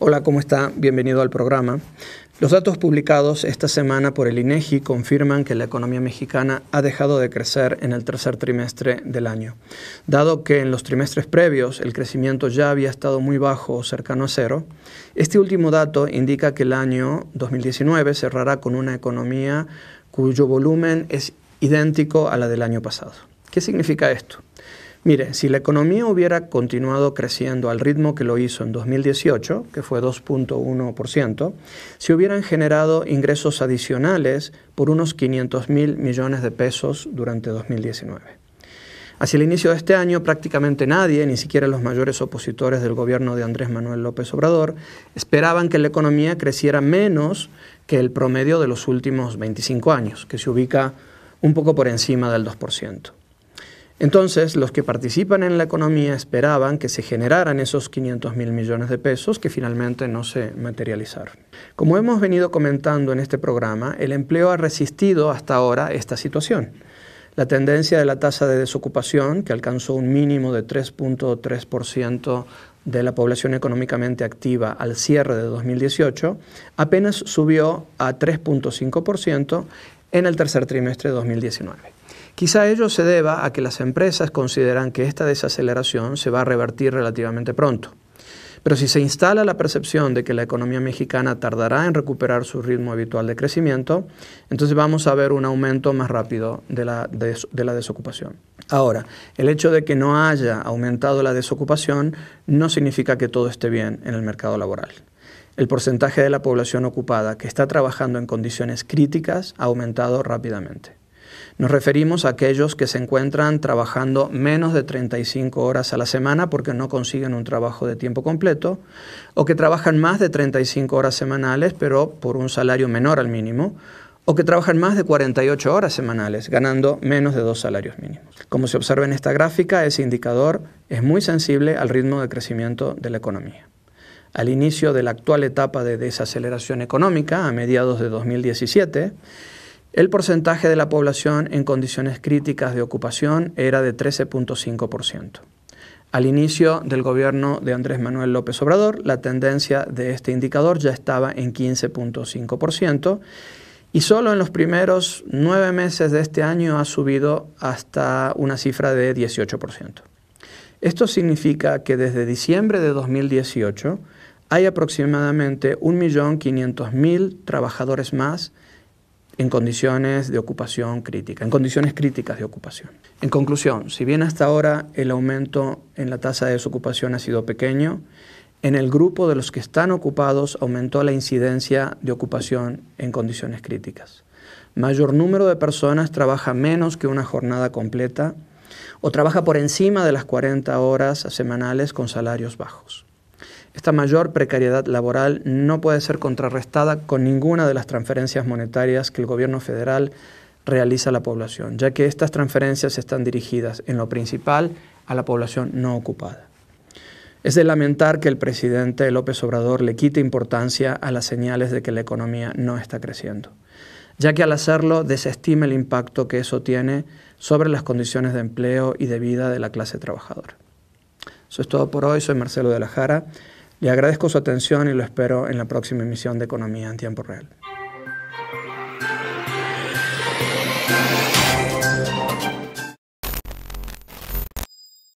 Hola, ¿cómo está? Bienvenido al programa. Los datos publicados esta semana por el INEGI e confirman que la economía mexicana ha dejado de crecer en el tercer trimestre del año. Dado que en los trimestres previos el crecimiento ya había estado muy bajo o cercano a cero, este último dato indica que el año 2019 cerrará con una economía cuyo volumen es idéntico a la del año pasado. ¿Qué significa esto? Mire, si la economía hubiera continuado creciendo al ritmo que lo hizo en 2018, que fue 2.1%, se hubieran generado ingresos adicionales por unos 500 mil millones de pesos durante 2019. Hacia el inicio de este año, prácticamente nadie, ni siquiera los mayores opositores del gobierno de Andrés Manuel López Obrador, esperaban que la economía creciera menos que el promedio de los últimos 25 años, que se ubica un poco por encima del 2%. Entonces, los que participan en la economía esperaban que se generaran esos 500 mil millones de pesos que finalmente no se materializaron. Como hemos venido comentando en este programa, el empleo ha resistido hasta ahora esta situación. La tendencia de la tasa de desocupación, que alcanzó un mínimo de 3.3% de la población económicamente activa al cierre de 2018, apenas subió a 3.5% en el tercer trimestre de 2019. Quizá ello se deba a que las empresas consideran que esta desaceleración se va a revertir relativamente pronto. Pero si se instala la percepción de que la economía mexicana tardará en recuperar su ritmo habitual de crecimiento, entonces vamos a ver un aumento más rápido de la, desocupación. Ahora, el hecho de que no haya aumentado la desocupación no significa que todo esté bien en el mercado laboral. El porcentaje de la población ocupada que está trabajando en condiciones críticas ha aumentado rápidamente. Nos referimos a aquellos que se encuentran trabajando menos de 35 horas a la semana porque no consiguen un trabajo de tiempo completo, o que trabajan más de 35 horas semanales pero por un salario menor al mínimo, o que trabajan más de 48 horas semanales, ganando menos de dos salarios mínimos. Como se observa en esta gráfica, ese indicador es muy sensible al ritmo de crecimiento de la economía. Al inicio de la actual etapa de desaceleración económica, a mediados de 2017, el porcentaje de la población en condiciones críticas de ocupación era de 13.5%. Al inicio del gobierno de Andrés Manuel López Obrador, la tendencia de este indicador ya estaba en 15.5% y solo en los primeros nueve meses de este año ha subido hasta una cifra de 18%. Esto significa que desde diciembre de 2018 hay aproximadamente 1.500.000 trabajadores más en condiciones de ocupación crítica, en condiciones críticas de ocupación. En conclusión, si bien hasta ahora el aumento en la tasa de desocupación ha sido pequeño, en el grupo de los que están ocupados aumentó la incidencia de ocupación en condiciones críticas. Mayor número de personas trabaja menos que una jornada completa o trabaja por encima de las 40 horas semanales con salarios bajos. Esta mayor precariedad laboral no puede ser contrarrestada con ninguna de las transferencias monetarias que el gobierno federal realiza a la población, ya que estas transferencias están dirigidas en lo principal a la población no ocupada. Es de lamentar que el presidente López Obrador le quite importancia a las señales de que la economía no está creciendo, ya que al hacerlo desestima el impacto que eso tiene sobre las condiciones de empleo y de vida de la clase trabajadora. Eso es todo por hoy, soy Marcelo de la Jara. Le agradezco su atención y lo espero en la próxima emisión de Economía en Tiempo Real.